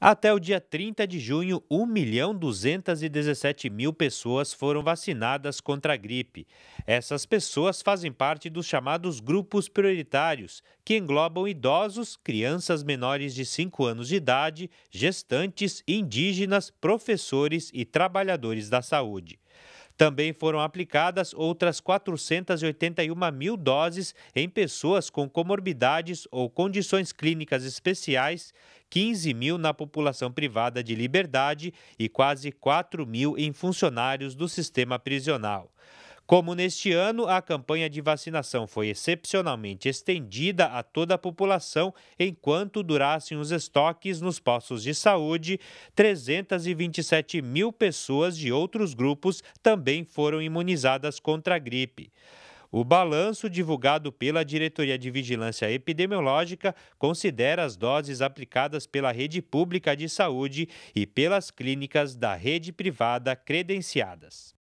Até o dia 30 de junho, 1 milhão 217 mil pessoas foram vacinadas contra a gripe. Essas pessoas fazem parte dos chamados grupos prioritários, que englobam idosos, crianças menores de 5 anos de idade, gestantes, indígenas, professores e trabalhadores da saúde. Também foram aplicadas outras 481 mil doses em pessoas com comorbidades ou condições clínicas especiais, 15 mil na população privada de liberdade e quase 4 mil em funcionários do sistema prisional. Como neste ano, a campanha de vacinação foi excepcionalmente estendida a toda a população enquanto durassem os estoques nos postos de saúde, 327 mil pessoas de outros grupos também foram imunizadas contra a gripe. O balanço divulgado pela Diretoria de Vigilância Epidemiológica considera as doses aplicadas pela rede pública de saúde e pelas clínicas da rede privada credenciadas.